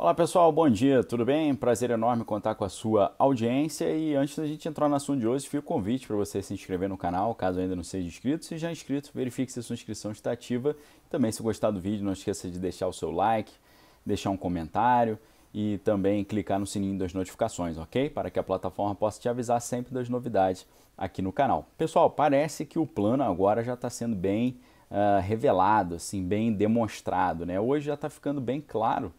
Olá pessoal, bom dia, tudo bem? Prazer enorme contar com a sua audiência e antes da gente entrar no assunto de hoje, fica o convite para você se inscrever no canal, caso ainda não seja inscrito. Se já é inscrito, verifique se a sua inscrição está ativa. Também se gostar do vídeo, não esqueça de deixar o seu like, deixar um comentário e também clicar no sininho das notificações, ok? Para que a plataforma possa te avisar sempre das novidades aqui no canal. Pessoal, parece que o plano agora já está sendo bem uh, revelado, assim, bem demonstrado, né? Hoje já está ficando bem claro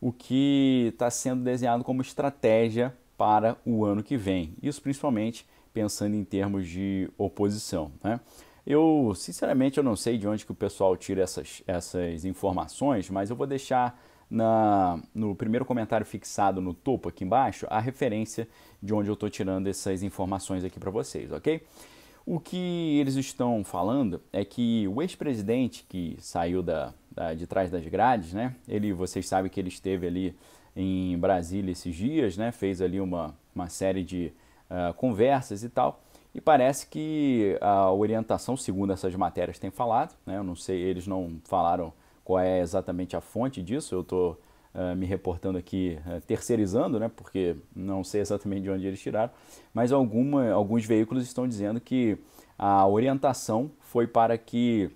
o que está sendo desenhado como estratégia para o ano que vem. Isso principalmente pensando em termos de oposição. Né? Eu, sinceramente, eu não sei de onde que o pessoal tira essas, essas informações, mas eu vou deixar na, no primeiro comentário fixado no topo aqui embaixo a referência de onde eu estou tirando essas informações aqui para vocês, ok? O que eles estão falando é que o ex-presidente que saiu da, da, de trás das grades, né? Ele, vocês sabem que ele esteve ali em Brasília esses dias, né? Fez ali uma, uma série de uh, conversas e tal. E parece que a orientação, segundo essas matérias têm falado, né? Eu não sei, eles não falaram qual é exatamente a fonte disso. Eu estou uh, ah, me reportando aqui, uh, terceirizando, né? Porque não sei exatamente de onde eles tiraram. Mas alguma, alguns veículos estão dizendo que a orientação foi para que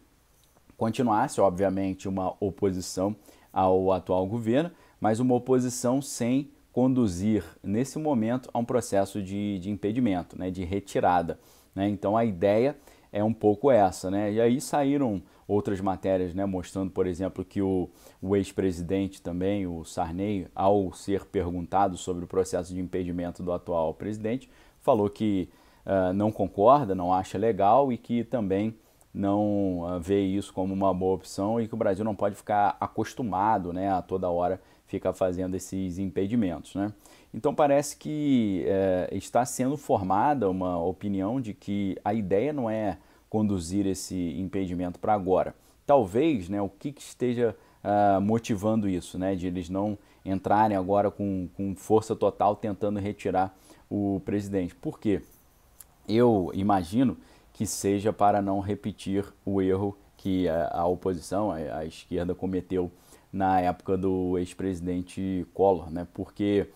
continuasse, obviamente, uma oposição ao atual governo, mas uma oposição sem conduzir, nesse momento, a um processo de, de impedimento, né, de retirada. Né? Então a ideia é um pouco essa. Né? E aí saíram outras matérias né, mostrando, por exemplo, que o, o ex-presidente também, o Sarney, ao ser perguntado sobre o processo de impedimento do atual presidente, falou que uh, não concorda, não acha legal e que também não ah, vê isso como uma boa opção e que o Brasil não pode ficar acostumado né, a toda hora ficar fazendo esses impedimentos. Né? Então parece que é, está sendo formada uma opinião de que a ideia não é conduzir esse impedimento para agora. Talvez né, o que, que esteja uh, motivando isso, né, de eles não entrarem agora com, com força total tentando retirar o presidente. Por quê? Eu imagino que seja para não repetir o erro que a, oposição, a, esquerda, cometeu na época do ex-presidente Collor, né? Porque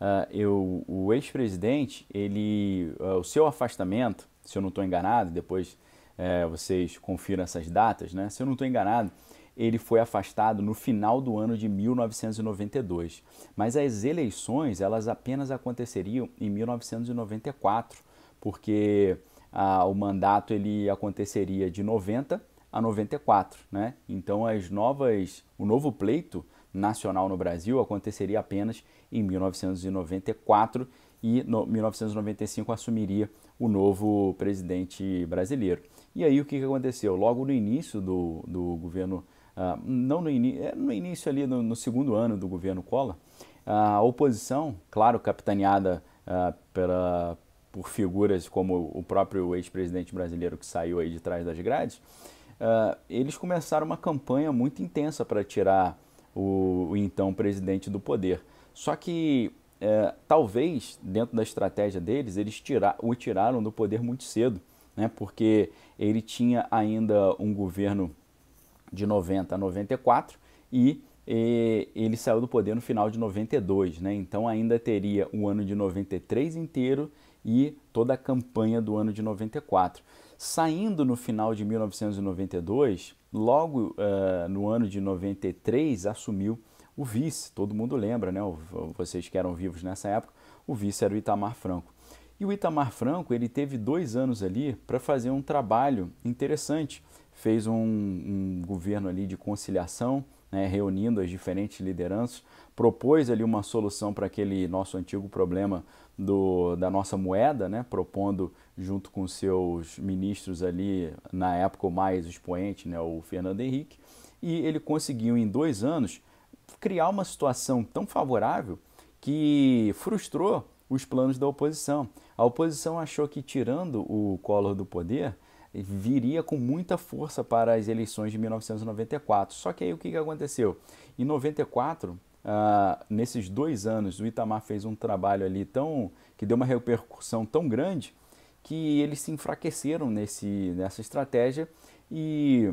uh, eu, o ex-presidente, ele, uh, o seu afastamento, se eu não estou enganado, depois uh, vocês confiram essas datas, né? Se eu não estou enganado, ele foi afastado no final do ano de 1992. Mas as eleições, elas apenas aconteceriam em 1994, porque o mandato ele aconteceria de 90 a 94, né? Então as novas, o novo pleito nacional no Brasil aconteceria apenas em 1994 e no 1995 assumiria o novo presidente brasileiro. E aí o que aconteceu? Logo no início do, do governo, ah, não no, in, é, no início ali, no, no, segundo ano do governo Collor, ah, a oposição, claro, capitaneada ah, pela, por figuras como o próprio ex-presidente brasileiro que saiu aí de trás das grades, uh, eles começaram uma campanha muito intensa para tirar o, o, então presidente do poder. Só que uh, talvez dentro da estratégia deles eles tira, o tiraram do poder muito cedo, né? Porque ele tinha ainda um governo de 90 a 94 e e ele saiu do poder no final de 92, né? Então ainda teria o ano de 93 inteiro e toda a campanha do ano de 94. Saindo no final de 1992, logo uh, no ano de 93 assumiu o vice. Todo mundo lembra, né? Vocês que eram vivos nessa época, o vice era o Itamar Franco. E o Itamar Franco ele teve dois anos ali para fazer um trabalho interessante. Fez um, um governo ali de conciliação né, reunindo as diferentes lideranças, propôs ali uma solução para aquele nosso antigo problema do, da nossa moeda, né, propondo junto com seus ministros ali, na época o mais expoente, né, o Fernando Henrique, e ele conseguiu em dois anos criar uma situação tão favorável que frustrou os planos da oposição. A oposição achou que tirando o Collor do poder, viria com muita força para as eleições de 1994. Só que aí o que, que aconteceu? Em 94, ah, nesses dois anos, o Itamar fez um trabalho ali tão que deu uma repercussão tão grande que eles se enfraqueceram nesse, nessa estratégia e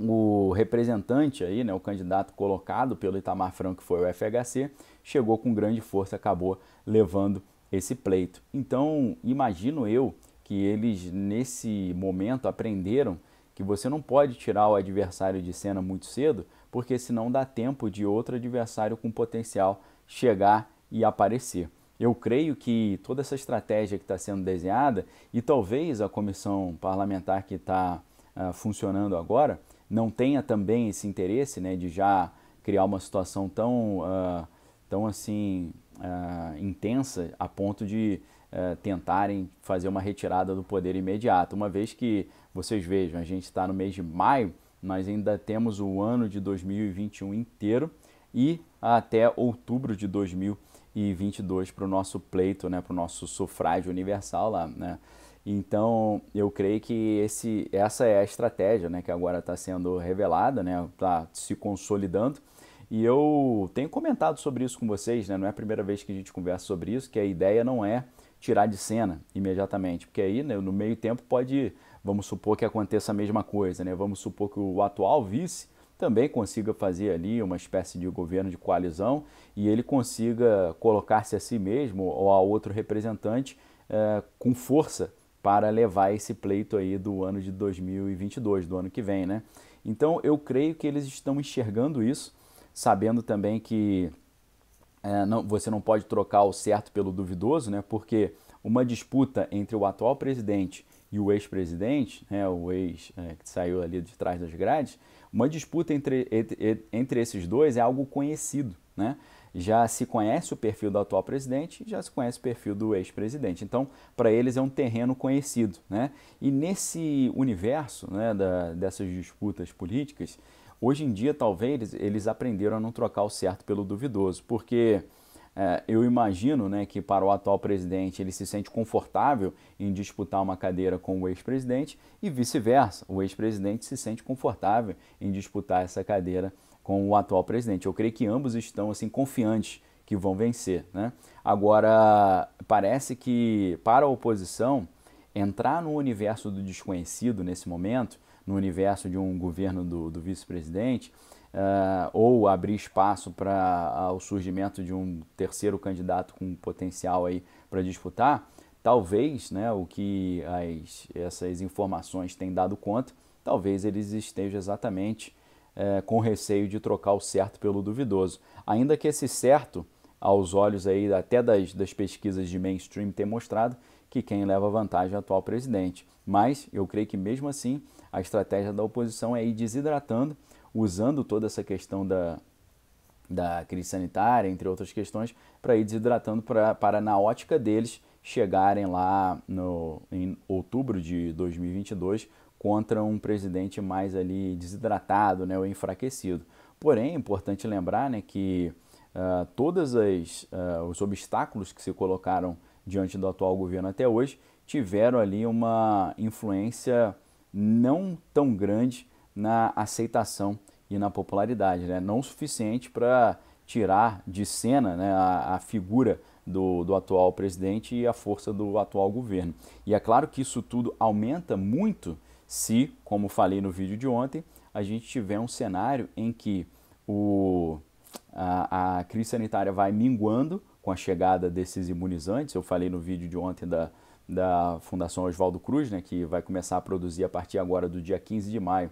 o representante aí, né, o candidato colocado pelo Itamar Franco, que foi o FHC, chegou com grande força, acabou levando esse pleito. Então, imagino eu que eles nesse momento aprenderam que você não pode tirar o adversário de cena muito cedo, porque senão dá tempo de outro adversário com potencial chegar e aparecer. Eu creio que toda essa estratégia que está sendo desenhada e talvez a comissão parlamentar que está uh, funcionando agora não tenha também esse interesse né, de já criar uma situação tão, uh, tão assim uh, intensa a ponto de uh, tentarem fazer uma retirada do poder imediato. Uma vez que vocês vejam, a gente está no mês de maio, nós ainda temos o ano de 2021 inteiro e até outubro de 2022 para o nosso pleito, né, para o nosso sufrágio universal lá, né? Então, eu creio que esse, essa é a estratégia né, que agora está sendo revelada, está né, tá se consolidando, e eu tenho comentado sobre isso com vocês, né? não é a primeira vez que a gente conversa sobre isso, que a ideia não é tirar de cena imediatamente, porque aí né, no meio tempo pode, vamos supor que aconteça a mesma coisa, né? vamos supor que o atual vice também consiga fazer ali uma espécie de governo de coalizão e ele consiga colocar-se a si mesmo ou a outro representante eh, com força para levar esse pleito aí do ano de 2022, do ano que vem, né? Então eu creio que eles estão enxergando isso sabendo também que é, não, você não pode trocar o certo pelo duvidoso, né? porque uma disputa entre o atual presidente e o ex-presidente, né, o ex é, que saiu ali de trás das grades, uma disputa entre, entre, entre esses dois é algo conhecido. Né? já se conhece o perfil do atual presidente, já se conhece o perfil do ex-presidente. Então, para eles é um terreno conhecido. Né? E nesse universo né, da, dessas disputas políticas, hoje em dia talvez eles aprenderam a não trocar o certo pelo duvidoso, porque é, eu imagino né, que para o atual presidente ele se sente confortável em disputar uma cadeira com o ex-presidente e vice-versa, o ex-presidente se sente confortável em disputar essa cadeira com o atual presidente. Eu creio que ambos estão assim confiantes que vão vencer, né? Agora parece que para a oposição entrar no universo do desconhecido nesse momento, no universo de um governo do, do vice-presidente, uh, ou abrir espaço para uh, o surgimento de um terceiro candidato com potencial aí para disputar, talvez, né, o que as, essas informações têm dado conta, talvez eles estejam exatamente é, com receio de trocar o certo pelo duvidoso. Ainda que esse certo, aos olhos aí até das, das pesquisas de mainstream, tenha mostrado que quem leva vantagem é o atual presidente. Mas eu creio que mesmo assim a estratégia da oposição é ir desidratando, usando toda essa questão da, da crise sanitária, entre outras questões, para ir desidratando para, na ótica deles, chegarem lá no, em outubro de 2022 contra um presidente mais ali desidratado né, ou enfraquecido. Porém, é importante lembrar né, que uh, ah, todos uh, ah, os obstáculos que se colocaram diante do atual governo até hoje tiveram ali uma influência não tão grande na aceitação e na popularidade, né? não suficiente para tirar de cena né, a, a figura do, do, atual presidente e a força do atual governo. E é claro que isso tudo aumenta muito se, como falei no vídeo de ontem, a gente tiver um cenário em que o, a, a crise sanitária vai minguando com a chegada desses imunizantes. Eu falei no vídeo de ontem da, da Fundação Oswaldo Cruz, né, que vai começar a produzir a partir agora do dia 15 de maio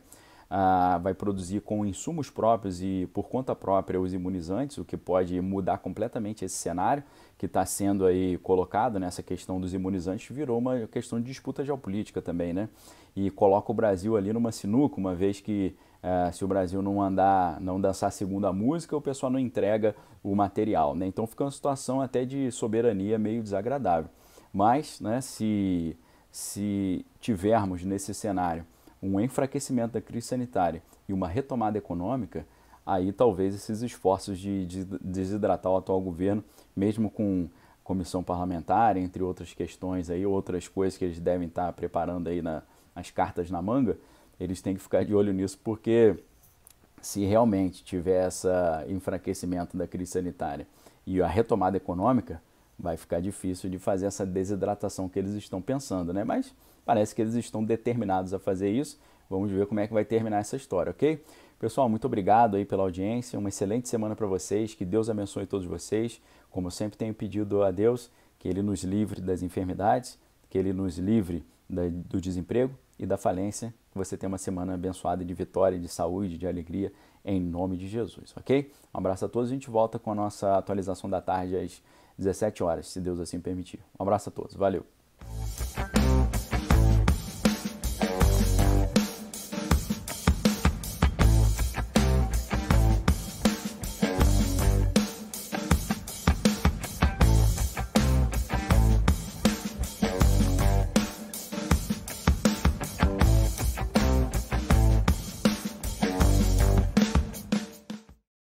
ah, vai produzir com insumos próprios e por conta própria os imunizantes, o que pode mudar completamente esse cenário que está sendo aí colocado nessa né? questão dos imunizantes, virou uma questão de disputa geopolítica também, né? E coloca o Brasil ali numa sinuca, uma vez que eh, se o Brasil não andar, não dançar segundo a música, o pessoal não entrega o material, né? Então fica uma situação até de soberania meio desagradável. Mas, né, se, se tivermos nesse cenário um enfraquecimento da crise sanitária e uma retomada econômica, aí talvez esses esforços de, desidratar o atual governo, mesmo com comissão parlamentar, entre outras questões aí, outras coisas que eles devem estar preparando aí na, as cartas na manga, eles têm que ficar de olho nisso porque se realmente tiver esse enfraquecimento da crise sanitária e a retomada econômica, vai ficar difícil de fazer essa desidratação que eles estão pensando, né? Mas parece que eles estão determinados a fazer isso. Vamos ver como é que vai terminar essa história, ok? Pessoal, muito obrigado aí pela audiência. Uma excelente semana para vocês. Que Deus abençoe todos vocês. Como eu sempre tenho pedido a Deus que Ele nos livre das enfermidades, que Ele nos livre do desemprego e da falência. Que você tenha uma semana abençoada de vitória, de saúde, de alegria, em nome de Jesus, ok? Um abraço a todos. A gente volta com a nossa atualização da tarde às 17 horas, se Deus assim permitir. Um abraço a todos, valeu!